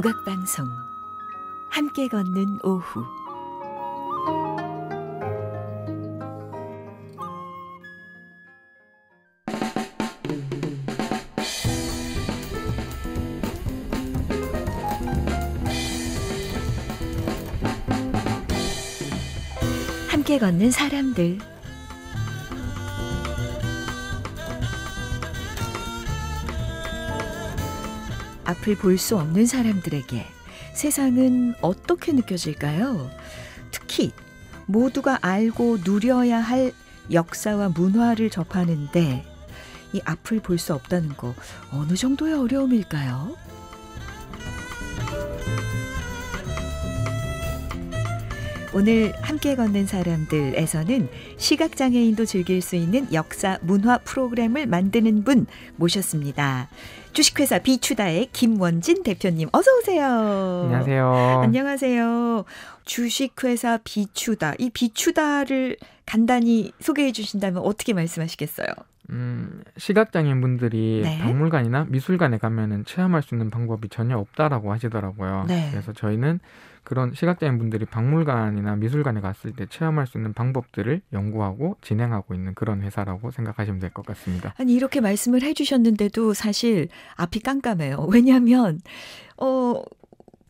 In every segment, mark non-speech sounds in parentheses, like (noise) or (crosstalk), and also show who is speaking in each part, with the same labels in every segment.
Speaker 1: 국악방송 함께 걷는 오후 함께 걷는 사람들 앞을 볼 수 없는 사람들에게 세상은 어떻게 느껴질까요? 특히 모두가 알고 누려야 할 역사와 문화를 접하는데 이 앞을 볼 수 없다는 거 어느 정도의 어려움일까요? 오늘 함께 걷는 사람들에서는 시각장애인도 즐길 수 있는 역사 문화 프로그램을 만드는 분 모셨습니다. 주식회사 비추다의 김원진 대표님 어서 오세요. 안녕하세요. 안녕하세요. 주식회사 비추다 이 비추다를 간단히 소개해 주신다면 어떻게 말씀하시겠어요?
Speaker 2: 음, 시각장애인 분들이 네. 박물관이나 미술관에 가면은 체험할 수 있는 방법이 전혀 없다라고 하시더라고요. 네. 그래서 저희는 그런 시각장애인 분들이 박물관이나 미술관에 갔을 때 체험할 수 있는 방법들을 연구하고 진행하고 있는 그런 회사라고 생각하시면 될 것 같습니다.
Speaker 1: 아니 이렇게 말씀을 해주셨는데도 사실 앞이 깜깜해요. (laughs) 왜냐하면 어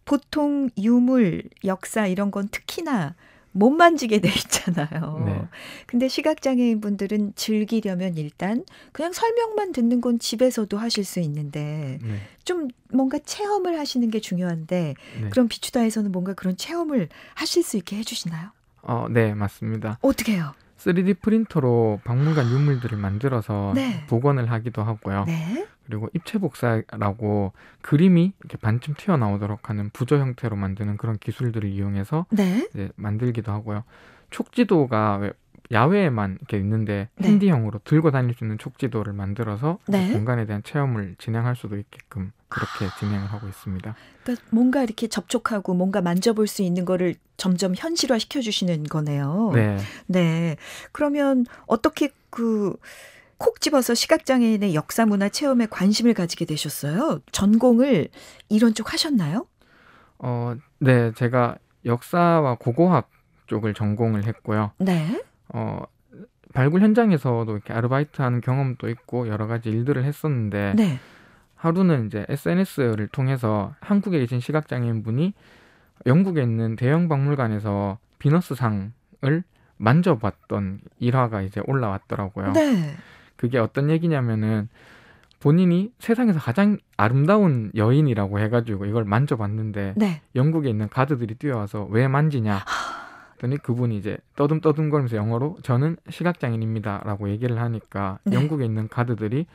Speaker 1: 보통 유물, 역사 이런 건 특히나 못 만지게 돼 있잖아요. 네. 근데 시각장애인 분들은 즐기려면 일단 그냥 설명만 듣는 건 집에서도 하실 수 있는데 네. 좀 뭔가 체험을 하시는 게 중요한데 네. 그럼 비추다에서는 뭔가 그런 체험을 하실 수 있게 해주시나요?
Speaker 2: 어, 네, 맞습니다. 어떻게 해요? 3D 프린터로 박물관 유물들을 만들어서 네. 복원을 하기도 하고요. 네. 그리고 입체 복사라고 그림이 이렇게 반쯤 튀어나오도록 하는 부조 형태로 만드는 그런 기술들을 이용해서 네. 이제 만들기도 하고요. 촉지도가 왜 야외에만 이렇게 있는데 네. 핸디형으로 들고 다닐 수 있는 촉지도를 만들어서 네. 공간에 대한 체험을 진행할 수도 있게끔 그렇게 아, 진행을 하고 있습니다.
Speaker 1: 그러니까 뭔가 이렇게 접촉하고 뭔가 만져볼 수 있는 거를 점점 현실화 시켜 주시는 거네요. 네. 네. 그러면 어떻게 그 콕 집어서 시각장애인의 역사 문화 체험에 관심을 가지게 되셨어요? 전공을 이런 쪽 하셨나요? 어,
Speaker 2: 네. 제가 역사와 고고학 쪽을 전공을 했고요. 네. 어, 발굴 현장에서도 이렇게 아르바이트 하는 경험도 있고 여러 가지 일들을 했었는데 네. 하루는 이제 SNS를 통해서 한국에 계신 시각장애인 분이 영국에 있는 대형 박물관에서 비너스상을 만져봤던 일화가 이제 올라왔더라고요. 네. 그게 어떤 얘기냐면은 본인이 세상에서 가장 아름다운 여인이라고 해가지고 이걸 만져봤는데 네. 영국에 있는 가드들이 뛰어와서 왜 만지냐 했더니 그분이 이제 떠듬떠듬거리면서 영어로 저는 시각장애인입니다라고 얘기를 하니까 네. 영국에 있는 가드들이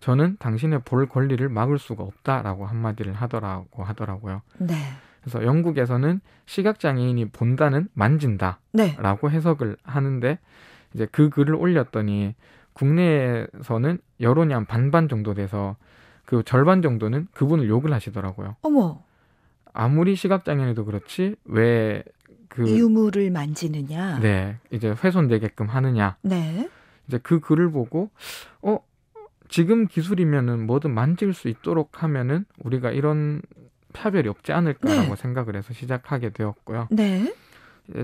Speaker 2: 저는 당신의 볼 권리를 막을 수가 없다라고 한마디를 하더라고 하더라고요. 네. 그래서 영국에서는 시각 장애인이 본다는 만진다라고 네. 해석을 하는데 이제 그 글을 올렸더니 국내에서는 여론이 한 반반 정도 돼서 그 절반 정도는 그분을 욕을 하시더라고요. 어머. 아무리 시각 장애인도 그렇지 왜 그
Speaker 1: 유물을 만지느냐.
Speaker 2: 네. 이제 훼손되게끔 하느냐. 네. 이제 그 글을 보고 어 지금 기술이면은 뭐든 만질 수 있도록 하면은 우리가 이런 차별이 없지 않을까라고 네. 생각을 해서 시작하게 되었고요. 네.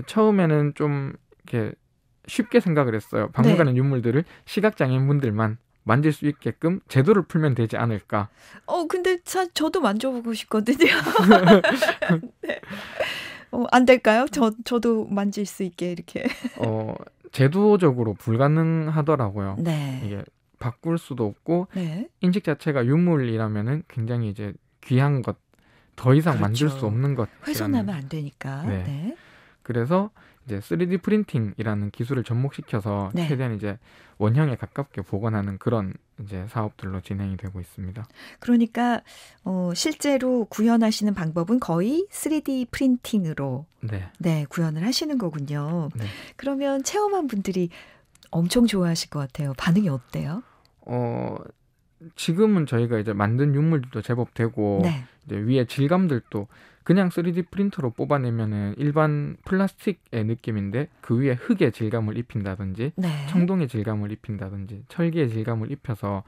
Speaker 2: 처음에는 좀 이렇게 쉽게 생각을 했어요. 박물관의 네. 유물들을 시각장애인 분들만 만질 수 있게끔 제도를 풀면 되지 않을까.
Speaker 1: 어, 근데 참 저도 만져보고 싶거든요. (laughs) 네. 어, 안 될까요? 저 저도 만질 수 있게 이렇게.
Speaker 2: 어, 제도적으로 불가능하더라고요. 네. 이게 바꿀 수도 없고 네. 인식 자체가 유물이라면은 굉장히 이제 귀한 것, 더 이상 그렇죠. 만들 수 없는 것. 훼손하면
Speaker 1: 안 되니까. 네. 네.
Speaker 2: 그래서 이제 3D 프린팅이라는 기술을 접목시켜서 네. 최대한 이제 원형에 가깝게 복원하는 그런 이제 사업들로 진행이 되고
Speaker 1: 있습니다. 그러니까 어, 실제로 구현하시는 방법은 거의 3D 프린팅으로 네, 네 구현을 하시는 거군요. 네. 그러면 체험한 분들이 엄청 좋아하실 것 같아요. 반응이 어때요?
Speaker 2: 어 지금은 저희가 이제 만든 유물들도 제법 되고 네. 이제 위에 질감들도 그냥 3D 프린터로 뽑아내면은 일반 플라스틱의 느낌인데 그 위에 흙의 질감을 입힌다든지 네. 청동의 질감을 입힌다든지 철기의 질감을 입혀서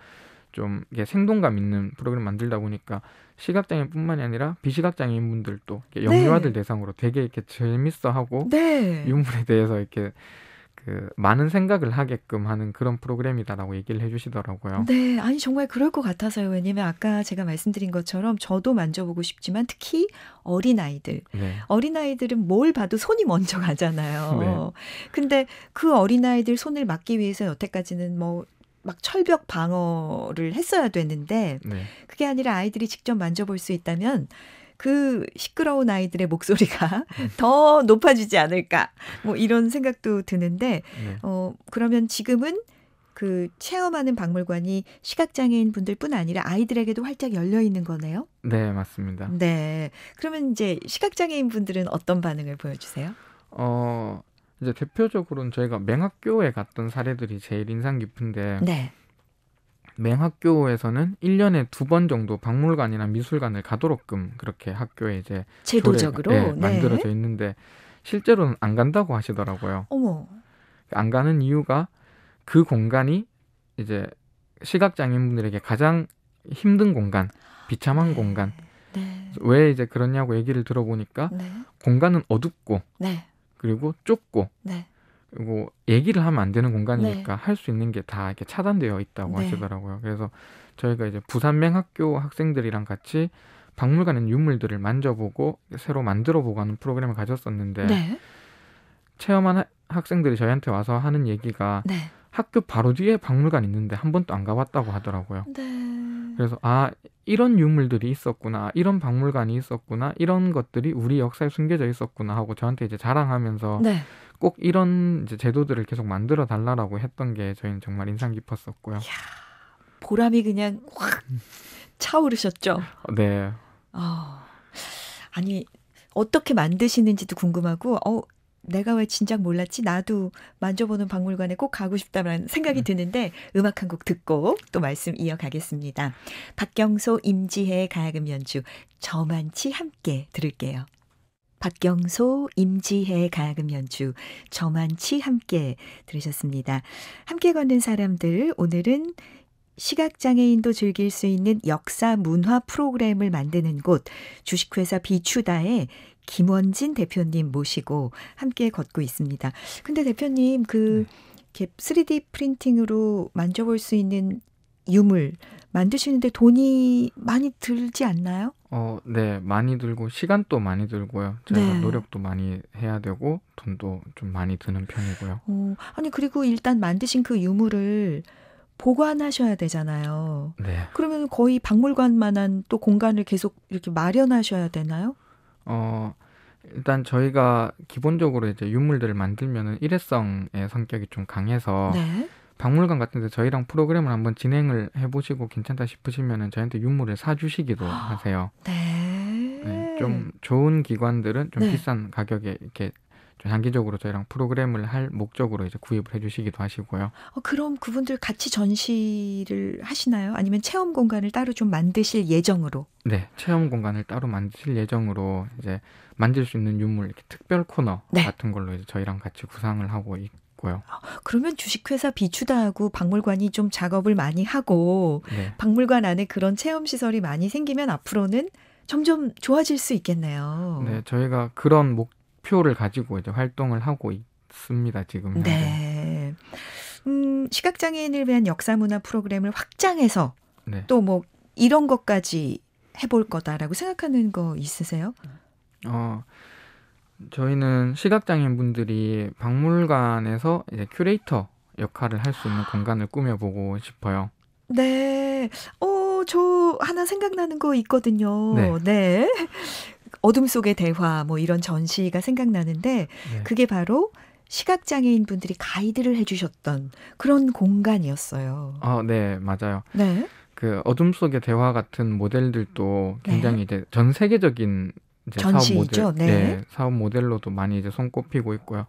Speaker 2: 좀 이게 생동감 있는 프로그램 만들다 보니까 시각장애뿐만이 아니라 비시각장애인 분들도 영유아들 네. 대상으로 되게 이렇게 재밌어하고 네. 유물에 대해서 이렇게 그 많은 생각을 하게끔 하는 그런 프로그램이다라고 얘기를 해주시더라고요.
Speaker 1: 네, 아니 정말 그럴 것 같아서요. 왜냐하면 아까 제가 말씀드린 것처럼 저도 만져보고 싶지만 특히 어린 아이들, 네. 어린 아이들은 뭘 봐도 손이 먼저 가잖아요. (laughs) 네. 근데 그 어린 아이들 손을 막기 위해서 여태까지는 뭐 막 철벽 방어를 했어야 되는데 네. 그게 아니라 아이들이 직접 만져볼 수 있다면 그 시끄러운 아이들의 목소리가 음. (laughs) 더 높아지지 않을까 뭐 이런 생각도 드는데 네. 어 그러면 지금은 그 체험하는 박물관이 시각장애인 분들뿐 아니라 아이들에게도 활짝 열려 있는 거네요.
Speaker 2: 네, 맞습니다.
Speaker 1: 네. 그러면 이제 시각장애인 분들은 어떤 반응을 보여주세요?
Speaker 2: 어, 이제 대표적으로는 저희가 맹학교에 갔던 사례들이 제일 인상 깊은데 네. 맹학교에서는 1년에 두 번 정도 박물관이나 미술관을 가도록끔 그렇게 학교에 이제 제도적으로 예, 네, 만들어져 있는데 실제로는 안 간다고 하시더라고요. 어머. 안 가는 이유가 그 공간이 이제 시각장애인분들에게 가장 힘든 공간, 비참한 네. 공간. 네. 왜 이제 그러냐고 얘기를 들어보니까 네. 공간은 어둡고 그리고 좁고 그리고 뭐 얘기를 하면 안 되는 공간이니까 네. 할수 있는 게 다 이렇게 차단되어 있다고 네. 하시더라고요. 그래서 저희가 이제 부산맹학교 학생들이랑 같이 박물관에 유물들을 만져보고 새로 만들어 보고 하는 프로그램을 가졌었는데 네. 체험한 학생들이 저희한테 와서 하는 얘기가 네. 학교 바로 뒤에 박물관 있는데 한 번도 안 가봤다고 하더라고요. 네. 그래서 아 이런 유물들이 있었구나, 이런 박물관이 있었구나, 이런 것들이 우리 역사에 숨겨져 있었구나 하고 저한테 이제 자랑하면서 네. 꼭 이런 이제 제도들을 계속 만들어 달라라고 했던 게 저희는 정말 인상 깊었었고요. 이야,
Speaker 1: 보람이 그냥 확 차오르셨죠. 어, 네. 어, 아니 어떻게 만드시는지도 궁금하고 어 내가 왜 진작 몰랐지? 나도 만져보는 박물관에 꼭 가고 싶다라는 생각이 음. 드는데 음악 한 곡 듣고 또 말씀 이어가겠습니다. 박경소, 임지혜 가야금 연주 저만치 함께 들을게요. 박경소, 임지혜 가야금 연주, 저만치 함께 들으셨습니다. 함께 걷는 사람들, 오늘은 시각장애인도 즐길 수 있는 역사 문화 프로그램을 만드는 곳, 주식회사 비추다에 김원진 대표님 모시고 함께 걷고 있습니다. 근데 대표님, 그, 네. 3D 프린팅으로 만져볼 수 있는 유물 만드시는데 돈이 많이 들지 않나요?
Speaker 2: 어, 네, 많이 들고 시간도 많이 들고요. 제가 네. 노력도 많이 해야 되고 돈도 좀 많이 드는 편이고요.
Speaker 1: 어, 아니 그리고 일단 만드신 그 유물을 보관하셔야 되잖아요. 네. 그러면 거의 박물관만한 또 공간을 계속 이렇게 마련하셔야 되나요?
Speaker 2: 어, 일단 저희가 기본적으로 이제 유물들을 만들면은 일회성의 성격이 좀 강해서 네. 박물관 같은 데 저희랑 프로그램을 한번 진행을 해보시고 괜찮다 싶으시면 저희한테 유물을 사주시기도 아, 하세요. 네. 네. 좀 좋은 기관들은 좀 네. 비싼 가격에 이렇게 좀 장기적으로 저희랑 프로그램을 할 목적으로 이제 구입을 해주시기도 하시고요.
Speaker 1: 어, 그럼 그분들 같이 전시를 하시나요? 아니면 체험 공간을 따로 좀 만드실 예정으로?
Speaker 2: 네, 체험 공간을 따로 만드실 예정으로 이제 만질 수 있는 유물 특별 코너 네. 같은 걸로 이제 저희랑 같이 구상을 하고 있, 있고요. 아,
Speaker 1: 그러면 주식회사 비추다하고 박물관이 좀 작업을 많이 하고 네. 박물관 안에 그런 체험 시설이 많이 생기면 앞으로는 점점 좋아질 수 있겠네요. 네,
Speaker 2: 저희가 그런 목표를 가지고 이제 활동을 하고 있습니다 지금. 현재. 네.
Speaker 1: 음, 시각장애인을 위한 역사문화 프로그램을 확장해서 네. 또뭐 이런 것까지 해볼 거다라고 생각하는 거 있으세요?
Speaker 2: 어, 저희는 시각장애인 분들이 박물관에서 이제 큐레이터 역할을 할 수 있는 공간을 꾸며보고 싶어요.
Speaker 1: 네. 어, 저 하나 생각나는 거 있거든요. 네. 네. 어둠 속의 대화 뭐 이런 전시가 생각나는데 네. 그게 바로 시각장애인 분들이 가이드를 해주셨던 그런 공간이었어요.
Speaker 2: 아, 네, 맞아요. 네. 그 어둠 속의 대화 같은 모델들도 네. 굉장히 네. 이제 전 세계적인 이제 사업 모델, 네. 네, 사업 모델로도 많이 이제 손꼽히고 있고요.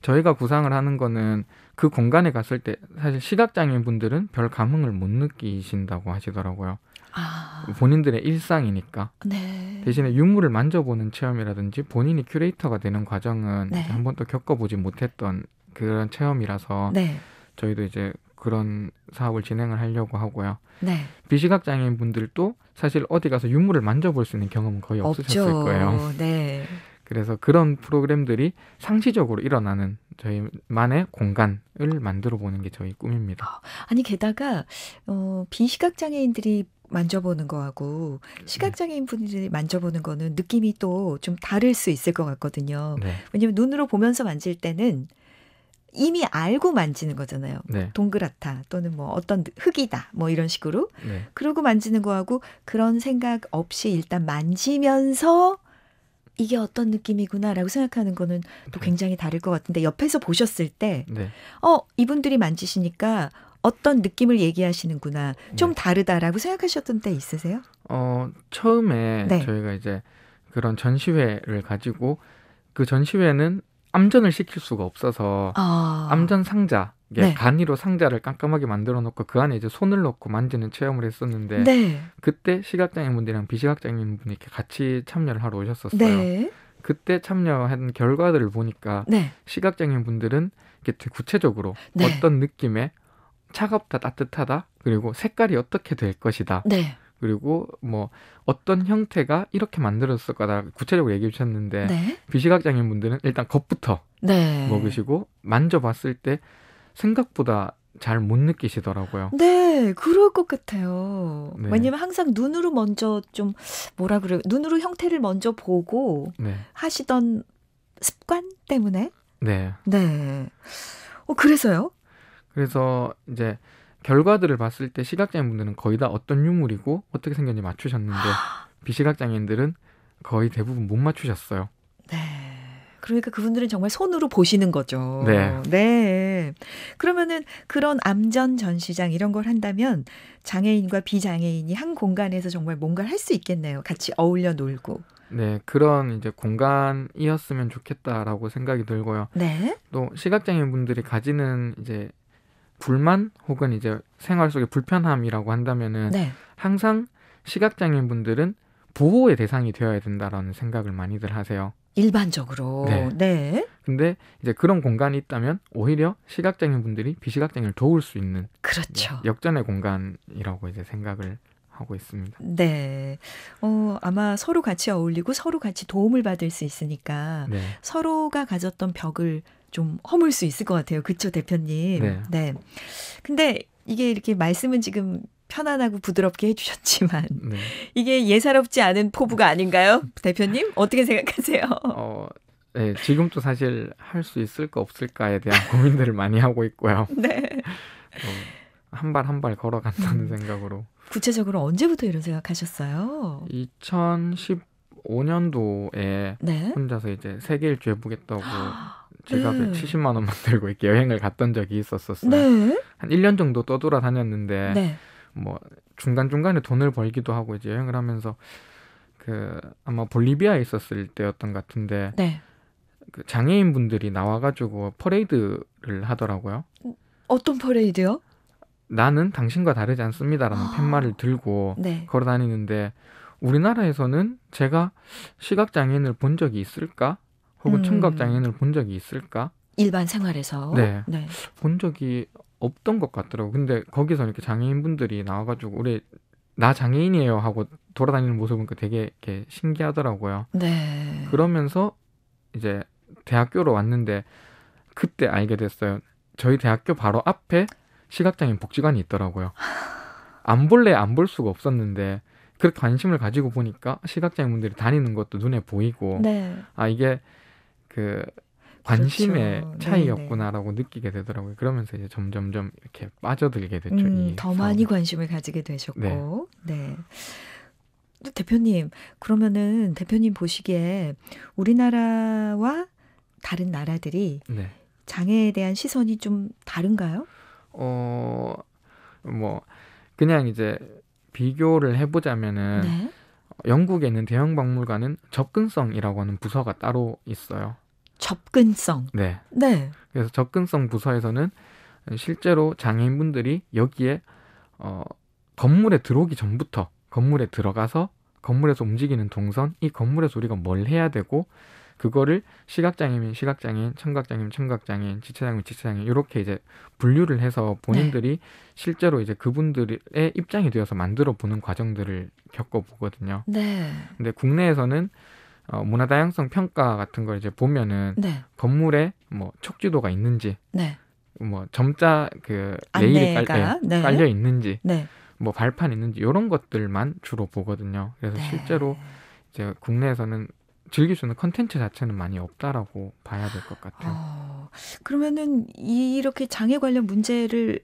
Speaker 2: 저희가 구상을 하는 거는 그 공간에 갔을 때 사실 시각장애인 분들은 별 감흥을 못 느끼신다고 하시더라고요. 아. 본인들의 일상이니까. 네. 대신에 유물을 만져보는 체험이라든지 본인이 큐레이터가 되는 과정은 네. 한 번도 겪어보지 못했던 그런 체험이라서 네. 저희도 이제 그런 사업을 진행을 하려고 하고요. 네. 비시각 장애인 분들도 사실 어디 가서 유물을 만져볼 수 있는 경험은 거의 없으셨을 없죠. 거예요. 네. 그래서 그런 프로그램들이 상시적으로 일어나는 저희만의 공간을 만들어 보는 게 저희 꿈입니다. 아,
Speaker 1: 아니 게다가 어, 비시각 장애인들이 만져보는 거하고 네. 시각장애인 분들이 만져보는 거는 느낌이 또 좀 다를 수 있을 것 같거든요. 네. 왜냐하면 눈으로 보면서 만질 때는 이미 알고 만지는 거잖아요. 네. 동그랗다 또는 뭐 어떤 흙이다 뭐 이런 식으로. 네. 그러고 만지는 거하고 그런 생각 없이 일단 만지면서 이게 어떤 느낌이구나라고 생각하는 거는 또 네. 굉장히 다를 것 같은데 옆에서 보셨을 때, 네. 어 이분들이 만지시니까 어떤 느낌을 얘기하시는구나 좀 네. 다르다라고 생각하셨던 때 있으세요?
Speaker 2: 어 처음에 네. 저희가 이제 그런 전시회를 가지고 그 전시회는 암전을 시킬 수가 없어서 아. 암전 상자 네. 간이로 상자를 깜깜하게 만들어 놓고 그 안에 이제 손을 넣고 만지는 체험을 했었는데 네. 그때 시각장애인 분들이랑 비시각장애인 분이 이렇게 같이 참여를 하러 오셨었어요. 네. 그때 참여한 결과들을 보니까 네. 시각장애인 분들은 이렇게 구체적으로 네. 어떤 느낌의 차갑다 따뜻하다 그리고 색깔이 어떻게 될 것이다 네. 그리고 뭐 어떤 형태가 이렇게 만들었을 거다 구체적으로 얘기해 주셨는데 네? 비시각장애인 분들은 일단 겉부터 네. 먹으시고 만져봤을 때 생각보다 잘 못 느끼시더라고요.
Speaker 1: 네, 그럴 것 같아요. 네. 왜냐면 항상 눈으로 먼저 좀 뭐라 그래요? 눈으로 형태를 먼저 보고 네. 하시던 습관 때문에. 네. 네. 어, 그래서요?
Speaker 2: 그래서 이제 결과들을 봤을 때 시각장애분들은 인 거의 다 어떤 유물이고 어떻게 생겼는지 맞추셨는데 아. 비시각장애인들은 거의 대부분 못 맞추셨어요. 네.
Speaker 1: 그러니까 그분들은 정말 손으로 보시는 거죠. 네. 네. 그러면은 그런 암전 전시장 이런 걸 한다면 장애인과 비장애인이 한 공간에서 정말 뭔가를 할 수 있겠네요. 같이 어울려 놀고.
Speaker 2: 네, 그런 이제 공간이었으면 좋겠다라고 생각이 들고요. 네. 또 시각장애인 분들이 가지는 이제 불만 혹은 이제 생활 속의 불편함이라고 한다면은 네. 항상 시각장애인 분들은 보호의 대상이 되어야 된다라는 생각을 많이들 하세요.
Speaker 1: 일반적으로. 네. 네.
Speaker 2: 근데 이제 그런 공간이 있다면 오히려 시각장애인 분들이 비시각장애를 도울 수 있는 그렇죠. 역전의 공간이라고 이제 생각을 하고
Speaker 1: 있습니다. 네. 어, 아마 서로 같이 어울리고 서로 같이 도움을 받을 수 있으니까 네. 서로가 가졌던 벽을 좀 허물 수 있을 것 같아요. 그쵸, 대표님? 네. 네. 근데 이게 이렇게 말씀은 지금 편안하고 부드럽게 해주셨지만 네. (laughs) 이게 예사롭지 않은 포부가 아닌가요, 대표님? 어떻게 생각하세요? 어,
Speaker 2: 네, 지금도 사실 할 수 있을까 없을까에 대한 (laughs) 고민들을 많이 하고 있고요. (laughs) 네.
Speaker 1: 어,
Speaker 2: 한발 한 발 걸어간다는 음. 생각으로.
Speaker 1: 구체적으로 언제부터 이런 생각하셨어요?
Speaker 2: 2015년도에 네? 혼자서 이제 세계 일주 해보겠다고. 아. 제가 네. 170만 원만 (laughs) 들고 이렇게 여행을 갔던 적이 있었었어요. 네. 한 1년 정도 떠돌아 다녔는데 네. 뭐 중간 중간에 돈을 벌기도 하고 이제 여행을 하면서 그 아마 볼리비아에 있었을 때였던 것 같은데 네. 그 장애인 분들이 나와가지고 퍼레이드를 하더라고요.
Speaker 1: 어떤 퍼레이드요?
Speaker 2: 나는 당신과 다르지 않습니다라는 아. 팻말을 들고 네. 걸어 다니는데 우리나라에서는 제가 시각 장애인을 본 적이 있을까? 혹은 음. 청각 장애인을 본 적이 있을까?
Speaker 1: 일반 생활에서 네. 네. 본
Speaker 2: 적이 없던 것 같더라고. 근데 거기서 이렇게 장애인분들이 나와가지고 우리 나 장애인이에요 하고 돌아다니는 모습 보니까 되게 이렇게 신기하더라고요. 네. 그러면서 이제 대학교로 왔는데 그때 알게 됐어요. 저희 대학교 바로 앞에 시각장애인 복지관이 있더라고요. 안 볼래 안 볼 수가 없었는데 그렇게 관심을 가지고 보니까 시각장애인분들이 다니는 것도 눈에 보이고 네. 아 이게 그 관심의 그렇죠. 차이였구나라고 느끼게 되더라고요. 그러면서 이제 점점점 이렇게 빠져들게 됐죠. 음,
Speaker 1: 더 많이 관심을 가지게 되셨고, 네. 네. 대표님, 그러면은 대표님 보시기에 우리나라와 다른 나라들이 네. 장애에 대한 시선이 좀 다른가요?
Speaker 2: 어, 뭐 그냥 이제 비교를 해보자면은. 네. 영국에 있는 대형 박물관은 접근성이라고 하는 부서가 따로 있어요.
Speaker 1: 접근성. 네.
Speaker 2: 네. 그래서 접근성 부서에서는 실제로 장애인분들이 여기에 어, 건물에 들어오기 전부터 건물에 들어가서 건물에서 움직이는 동선, 이 건물에서 우리가 뭘 해야 되고 그거를 시각장애인, 시각장애인, 청각장애인, 청각장애인, 지체장애인, 지체장애인 이렇게 이제 분류를 해서 본인들이 네. 실제로 이제 그분들의 입장이 되어서 만들어 보는 과정들을 겪어 보거든요. 네. 근데 국내에서는 어, 문화 다양성 평가 같은 걸 이제 보면은 네. 건물에 뭐척지도가 있는지 네. 뭐 점자 그 레일이 깔, 예, 네, 깔려 있는지 네. 뭐 발판 있는지 이런 것들만 주로 보거든요. 그래서 네. 실제로 이제 국내에서는 즐길 수 있는 컨텐츠 자체는 많이 없다라고 봐야 될 것 같아요. 어,
Speaker 1: 그러면은 이렇게 장애 관련 문제를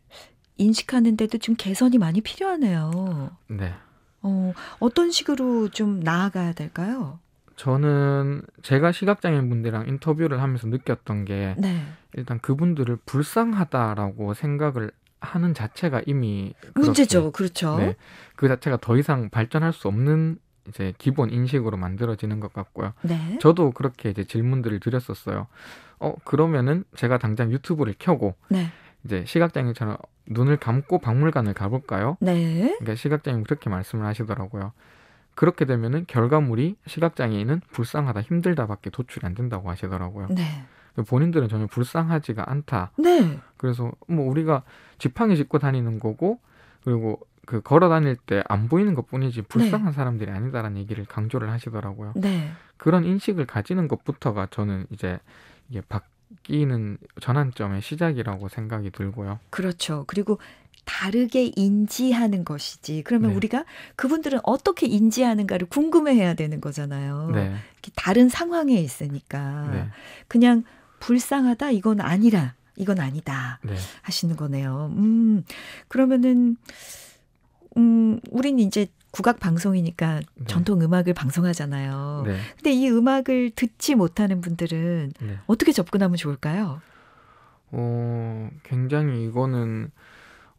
Speaker 1: 인식하는데도 지금 개선이 많이 필요하네요. 네. 어, 어떤 식으로 좀 나아가야 될까요?
Speaker 2: 저는 제가 시각장애인 분들이랑 인터뷰를 하면서 느꼈던 게 네. 일단 그분들을 불쌍하다라고 생각을 하는 자체가 이미 문제죠,
Speaker 1: 그렇죠. 네,
Speaker 2: 그 자체가 더 이상 발전할 수 없는 이제 기본 인식으로 만들어지는 것 같고요. 네. 저도 그렇게 이제 질문들을 드렸었어요. 어 그러면은 제가 당장 유튜브를 켜고 네. 이제 시각장애처럼 인 눈을 감고 박물관을 가볼까요? 네. 그러니까 시각장애 인 그렇게 말씀을 하시더라고요. 그렇게 되면은 결과물이 시각장애인은 불쌍하다, 힘들다밖에 도출이 안 된다고 하시더라고요. 네. 본인들은 전혀 불쌍하지가 않다. 네. 그래서 뭐 우리가 지팡이 짚고 다니는 거고 그리고 그 걸어 다닐 때 안 보이는 것 뿐이지 네. 불쌍한 네. 사람들이 아니다라는 얘기를 강조를 하시더라고요. 네. 그런 인식을 가지는 것부터가 저는 이제 이게 바뀌는 전환점의 시작이라고 생각이 들고요.
Speaker 1: 그렇죠. 그리고 다르게 인지하는 것이지. 그러면 네. 우리가 그분들은 어떻게 인지하는가를 궁금해해야 되는 거잖아요. 네. 다른 상황에 있으니까 네. 그냥 불쌍하다 이건 아니라 이건 아니다 네. 하시는 거네요. 음 그러면은 음 우린 이제 국악 방송이니까 네. 전통 음악을 방송하잖아요. 네. 근데 이 음악을 듣지 못하는 분들은 네. 어떻게 접근하면 좋을까요?
Speaker 2: 어, 굉장히 이거는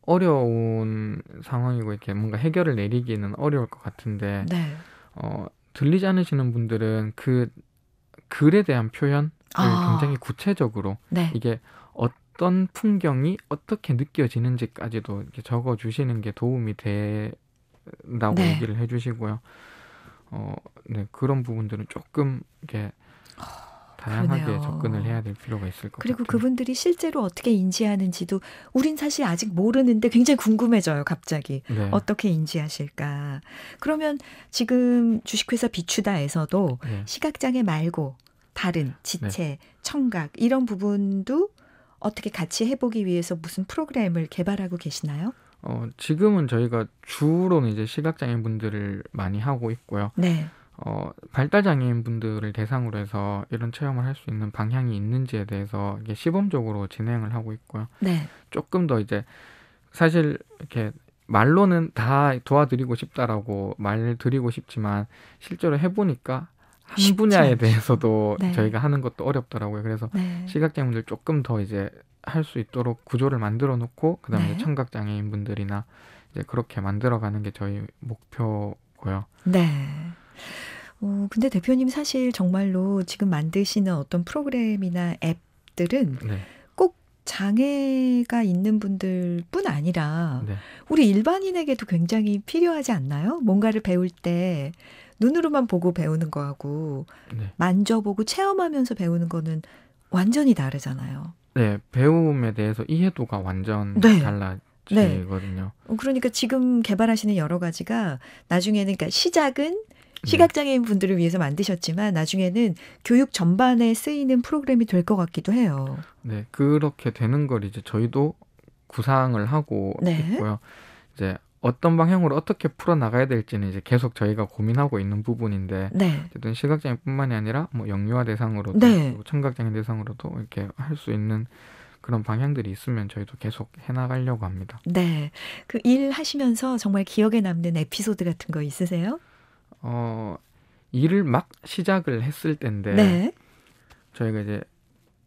Speaker 2: 어려운 상황이고 이렇게 뭔가 해결을 내리기는 어려울 것 같은데 네. 어, 들리지 않으시는 분들은 그 글에 대한 표현을 아. 굉장히 구체적으로 네. 이게 어떤 풍경이 어떻게 느껴지는지까지도 적어 주시는 게 도움이 된다고 네. 얘기를 해주시고요. 어, 네 그런 부분들은 조금 이렇게 아. 다양하게 그러네요. 접근을 해야 될 필요가 있을 것 같아요. 그리고
Speaker 1: 그분들이 실제로 어떻게 인지하는지도 우린 사실 아직 모르는데 굉장히 궁금해져요, 갑자기. 네. 어떻게 인지하실까. 그러면 지금 주식회사 비추다에서도 네. 시각장애 말고 다른 네. 지체, 네. 청각 이런 부분도 어떻게 같이 해보기 위해서 무슨 프로그램을 개발하고 계시나요?
Speaker 2: 어, 지금은 저희가 주로 이제 시각장애분들을 많이 하고 있고요. 네. 어, 발달 장애인 분들을 대상으로 해서 이런 체험을 할 수 있는 방향이 있는지에 대해서 이게 시범적으로 진행을 하고 있고요. 네. 조금 더 이제 사실 이렇게 말로는 다 도와드리고 싶다라고 말을 드리고 싶지만 실제로 해보니까 한 쉽지. 분야에 대해서도 네. 저희가 하는 것도 어렵더라고요. 그래서 네. 시각장애인들 조금 더 이제 할 수 있도록 구조를 만들어 놓고 그다음에 네. 청각장애인 분들이나 이제 그렇게 만들어가는 게 저희 목표고요.
Speaker 1: 네. 어, 근데 대표님 사실 정말로 지금 만드시는 어떤 프로그램이나 앱들은 네. 꼭 장애가 있는 분들뿐 아니라 네. 우리 일반인에게도 굉장히 필요하지 않나요? 뭔가를 배울 때 눈으로만 보고 배우는 거하고 네. 만져보고 체험하면서 배우는 거는 완전히 다르잖아요.
Speaker 2: 네, 배움에 대해서 이해도가 완전 네. 네. 달라. 지거든요.
Speaker 1: 어, 그러니까 지금 개발하시는 여러 가지가 나중에는 그러니까 시작은 시각장애인 분들을 위해서 만드셨지만 나중에는 교육 전반에 쓰이는 프로그램이 될 것 같기도 해요.
Speaker 2: 네, 그렇게 되는 걸 이제 저희도 구상을 하고 네. 있고요. 이제 어떤 방향으로 어떻게 풀어 나가야 될지는 이제 계속 저희가 고민하고 있는 부분인데 네. 어쨌든 시각장애뿐만이 아니라 뭐 영유아 대상으로도 네. 청각장애 대상으로도 이렇게 할 수 있는 그런 방향들이 있으면 저희도 계속 해나가려고 합니다.
Speaker 1: 네. 그 일 하시면서 정말 기억에 남는 에피소드 같은 거 있으세요?
Speaker 2: 어, 일을 막 시작을 했을 때인데 네. 저희가 이제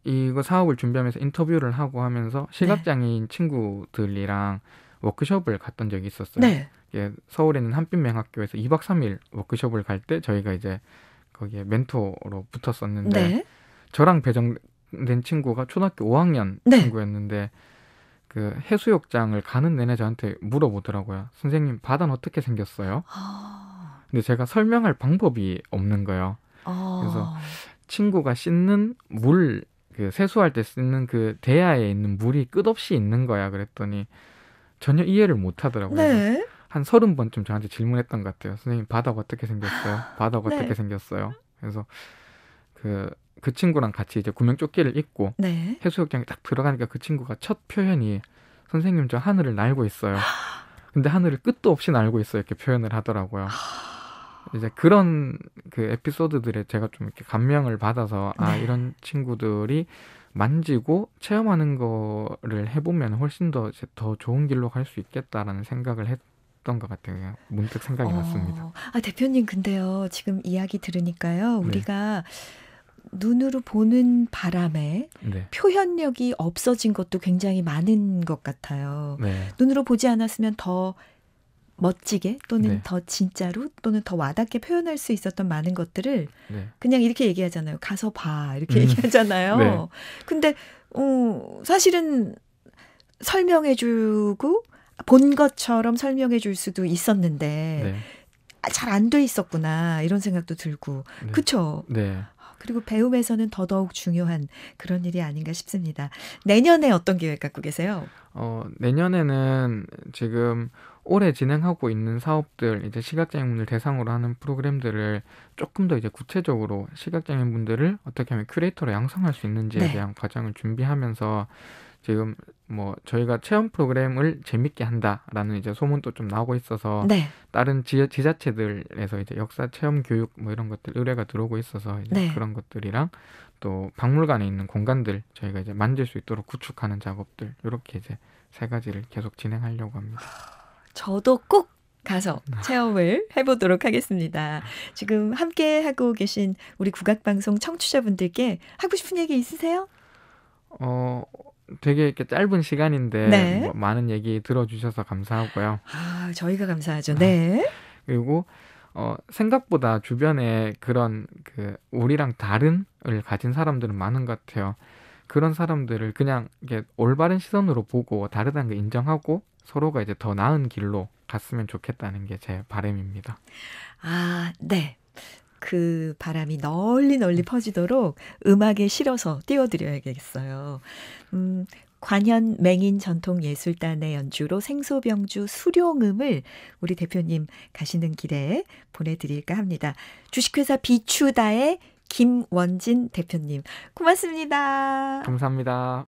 Speaker 2: 이거 사업을 준비하면서 인터뷰를 하고 하면서 네. 시각장애인 네. 친구들이랑 워크숍을 갔던 적이 있었어요. 네. 예, 서울에 있는 한빛맹학교에서 2박 3일 워크숍을 갈 때 저희가 이제 거기에 멘토로 붙었었는데 네. 저랑 배정된 친구가 초등학교 5학년 친구였는데 그 해수욕장을 가는 내내 저한테 물어보더라고요. 선생님 바다는 어떻게 생겼어요? 아... 근데 제가 설명할 방법이 없는 거예요. 아. 그래서 친구가 씻는 물, 그 세수할 때 쓰는 그 대야에 있는 물이 끝없이 있는 거야. 그랬더니 전혀 이해를 못 하더라고요. 네. 한 서른 번쯤 저한테 질문했던 것 같아요. 선생님, 바다가 어떻게 생겼어요? 아, 바다가 네. 어떻게 생겼어요? 그래서 그, 그 친구랑 같이 이제 구명조끼를 입고 네. 해수욕장에 딱 들어가니까 그 친구가 첫 표현이 선생님, 저 하늘을 날고 있어요. 근데 하늘을 끝도 없이 날고 있어요. 이렇게 표현을 하더라고요. 아. 이제 그런 그 에피소드들에 제가 좀 이렇게 감명을 받아서 아 네. 이런 친구들이 만지고 체험하는 거를 해보면 훨씬 더 더 좋은 길로 갈 수 있겠다라는 생각을 했. 던것 같아요. 문득 생각이 어, 났습니다.
Speaker 1: 아 대표님 근데요 지금 이야기 들으니까요 네. 우리가 네. 눈으로 보는 바람에 네. 표현력이 없어진 것도 굉장히 많은 것 같아요. 네. 눈으로 보지 않았으면 더 멋지게 또는 네. 더 진짜로 또는 더 와닿게 표현할 수 있었던 많은 것들을 네. 그냥 이렇게 얘기하잖아요. 가서 봐. 이렇게 음. 얘기하잖아요. (laughs) 네. 근데 어 사실은 설명해 주고 본 것처럼 설명해 줄 수도 있었는데 네. 아, 잘안 돼 있었구나. 이런 생각도 들고. 그렇죠? 그리고 배움에서는 더더욱 중요한 그런 일이 아닌가 싶습니다. 내년에 어떤 계획 갖고 계세요?
Speaker 2: 어, 내년에는 지금 올해 진행하고 있는 사업들 이제 시각장애인분들 대상으로 하는 프로그램들을 조금 더 이제 구체적으로 시각장애인분들을 어떻게 하면 큐레이터로 양성할 수 있는지에 네. 대한 과정을 준비하면서 지금 뭐 저희가 체험 프로그램을 재밌게 한다라는 이제 소문도 좀 나오고 있어서 네. 다른 지, 자체들에서 이제 역사 체험 교육 뭐 이런 것들 의뢰가 들어오고 있어서 이제 네. 그런 것들이랑 또 박물관에 있는 공간들 저희가 이제 만질 수 있도록 구축하는 작업들 이렇게 이제 세 가지를 계속 진행하려고 합니다.
Speaker 1: 저도 꼭 가서 체험을 해보도록 하겠습니다. 지금 함께 하고 계신 우리 국악방송 청취자분들께 하고 싶은 얘기 있으세요?
Speaker 2: 어, 되게 이렇게 짧은 시간인데 네. 뭐 많은 얘기 들어주셔서 감사하고요.
Speaker 1: 아, 저희가 감사하죠. 네.
Speaker 2: 그리고 어, 생각보다 주변에 그런 그 우리랑 다른을 가진 사람들은 많은 것 같아요. 그런 사람들을 그냥 이게 올바른 시선으로 보고 다르다는 걸 인정하고 서로가 이제 더 나은 길로 갔으면 좋겠다는 게 제 바람입니다.
Speaker 1: 아, 네. 그 바람이 널리 널리 퍼지도록 음악에 실어서 띄워드려야겠어요. 음, 관현 맹인 전통 예술단의 연주로 생소병주 수룡음을 우리 대표님 가시는 길에 보내드릴까 합니다. 주식회사 비추다의 김원진 대표님 고맙습니다. 감사합니다.